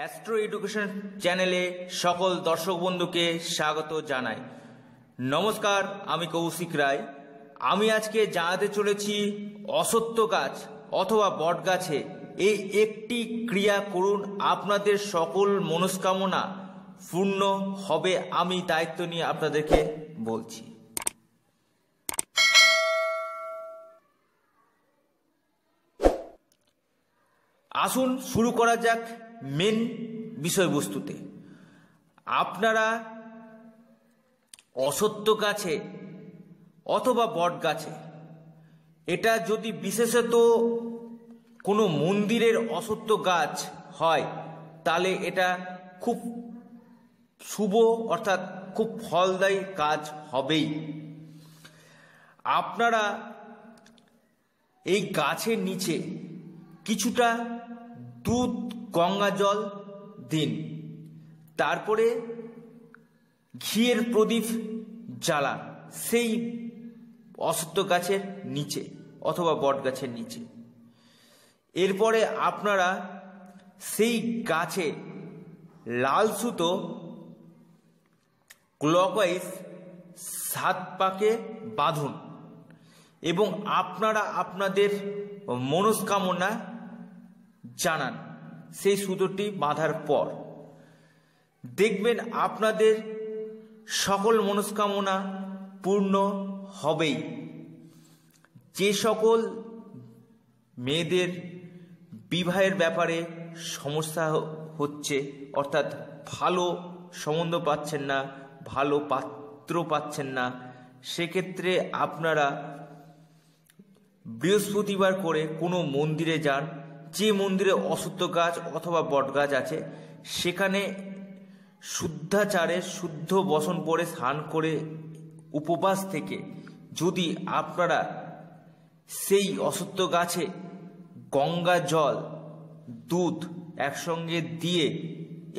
astro education চ্যানেলে সকল দর্শক বন্ধুকে স্বাগত জানাই নমস্কার আমি কৌশিক রায় আমি আজকে জানাতে চলেছি অসত্য গাছ অথবা বট গাছে এই একটি ক্রিয়া করুন আপনাদের সকল মনস্কামনা পূর্ণ হবে আমি দায়িত্ব নিয়ে আপনাদেরকে বলছি আসুন শুরু করা যাক মেন বিষয়বস্তুতে আপনারা অসত্য গাছে অথবা বট গাছে এটা যদি বিশেষত কোনো মন্দিরের অসত্য গাছ হয় তাহলে এটা খুব শুভ অর্থাৎ খুব ফলদায়ী কাজ হবেই আপনারা এই গাছের নিচে কিছুটা দুধ গঙ্গা জল দিন তারপরে ঘিয়ের প্রদীপ জ্বালা সেই অসত্য গাছের নিচে অথবা বট গাছের নিচে এরপরে আপনারা সেই গাছে লাল সুতো ক্লকওয়াইজ সাত পাকে বাঁধুন এবং আপনারা আপনাদের মনস্কামনা জানান সেই সুতোটি বাঁধার পর দেখবেন আপনাদের সকল মনস্কামনা পূর্ণ হবেই যে সকল মেয়েদের বিবাহের ব্যাপারে সমস্যা হচ্ছে অর্থাৎ ভালো সম্বন্ধ পাচ্ছেন না ভালো পাত্র পাচ্ছেন না সেক্ষেত্রে আপনারা বৃহস্পতিবার করে কোনো মন্দিরে যান যে মন্দিরে অশুদ্ধ গাছ অথবা বট গাছ আছে সেখানে শুদ্ধাচারে শুদ্ধ বসন পরে স্নান করে উপবাস থেকে যদি আপনারা সেই অশুদ্ধ গাছে গঙ্গা জল দুধ একসঙ্গে দিয়ে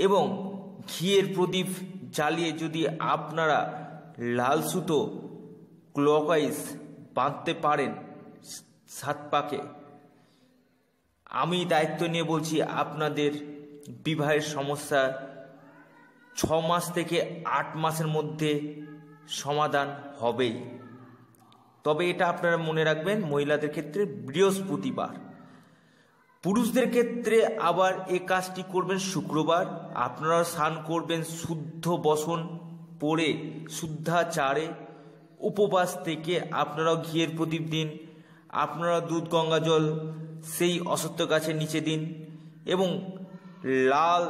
এবং ঘিয়ের প্রদীপ জ্বালিয়ে যদি আপনারা লাল সুতো ক্লকওয়াইজ বাঁধতে পারেন সাত পাকে আমি দায়িত্ব নিয়ে বলছি আপনাদের বিবাহের সমস্যা ছ মাস থেকে আট মাসের মধ্যে সমাধান হবেই তবে এটা আপনারা মনে রাখবেন মহিলাদের ক্ষেত্রে বৃহস্পতিবার পুরুষদের ক্ষেত্রে আবার এ কাজটি করবেন শুক্রবার আপনারা স্নান করবেন শুদ্ধ বসন পরে শুদ্ধাচারে উপবাস থেকে আপনারা ঘিয়ের প্রদীপ দিন আপনারা দুধ গঙ্গা জল সেই অসত্য গাছের নিচে দিন এবং লাল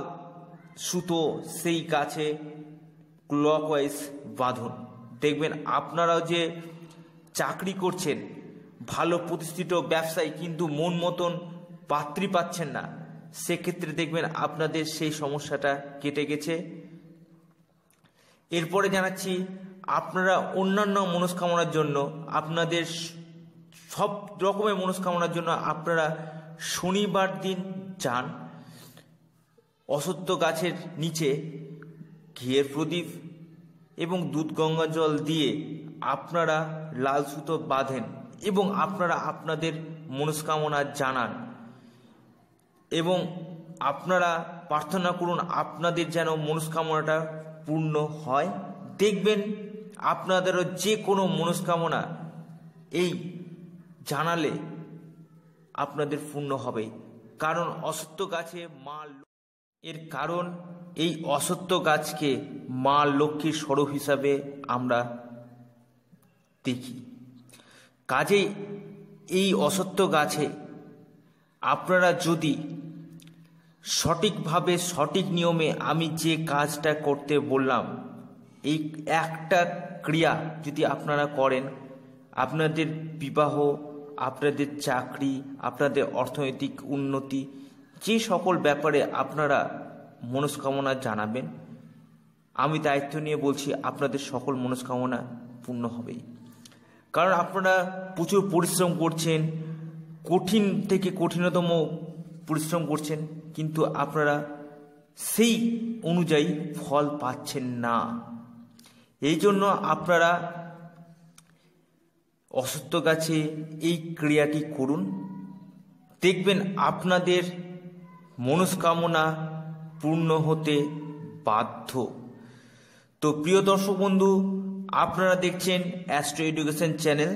সুতো সেই গাছে ক্লকওয়াইজ বাঁধুন দেখবেন আপনারাও যে চাকরি করছেন ভালো প্রতিষ্ঠিত ব্যবসায়ী কিন্তু মন মতন পাত্রী পাচ্ছেন না সেক্ষেত্রে দেখবেন আপনাদের সেই সমস্যাটা কেটে গেছে এরপরে জানাচ্ছি আপনারা অন্যান্য মনস্কামনার জন্য আপনাদের সব রকমের মনস্কামনার জন্য আপনারা শনিবার দিন যান অসত্য গাছের নিচে ঘিয়ের প্রদীপ এবং দুধ গঙ্গা জল দিয়ে আপনারা লাল সুতো বাঁধেন এবং আপনারা আপনাদের মনস্কামনা জানান এবং আপনারা প্রার্থনা করুন আপনাদের যেন মনস্কামনাটা পূর্ণ হয় দেখবেন আপনাদেরও যে কোনো মনস্কামনা এই জানালে আপনাদের পূর্ণ হবে কারণ অসত্য গাছে মা এর কারণ এই অসত্য গাছকে মা লক্ষ্মীর স্বরূপ হিসাবে আমরা দেখি কাজেই এই অসত্য গাছে আপনারা যদি সঠিকভাবে সঠিক নিয়মে আমি যে কাজটা করতে বললাম এই একটা ক্রিয়া যদি আপনারা করেন আপনাদের বিবাহ আপনাদের চাকরি আপনাদের অর্থনৈতিক উন্নতি যে সকল ব্যাপারে আপনারা মনস্কামনা জানাবেন আমি দায়িত্ব নিয়ে বলছি আপনাদের সকল মনস্কামনা পূর্ণ হবে কারণ আপনারা প্রচুর পরিশ্রম করছেন কঠিন থেকে কঠিনতম পরিশ্রম করছেন কিন্তু আপনারা সেই অনুযায়ী ফল পাচ্ছেন না এই জন্য আপনারা অসুস্থ গাছে এই ক্রিয়াটি করুন দেখবেন আপনাদের মনস্কামনা পূর্ণ হতে বাধ্য তো প্রিয় দর্শক বন্ধু আপনারা দেখছেন অ্যাস্ট্রো এডুকেশন চ্যানেল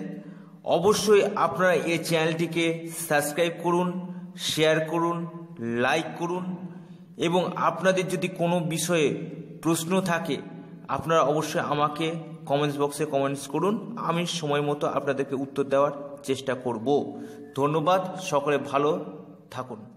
অবশ্যই আপনারা এই চ্যানেলটিকে সাবস্ক্রাইব করুন শেয়ার করুন লাইক করুন এবং আপনাদের যদি কোনো বিষয়ে প্রশ্ন থাকে আপনারা অবশ্যই আমাকে কমেন্টস বক্সে কমেন্টস করুন আমি সময় মতো আপনাদেরকে উত্তর দেওয়ার চেষ্টা করব ধন্যবাদ সকলে ভালো থাকুন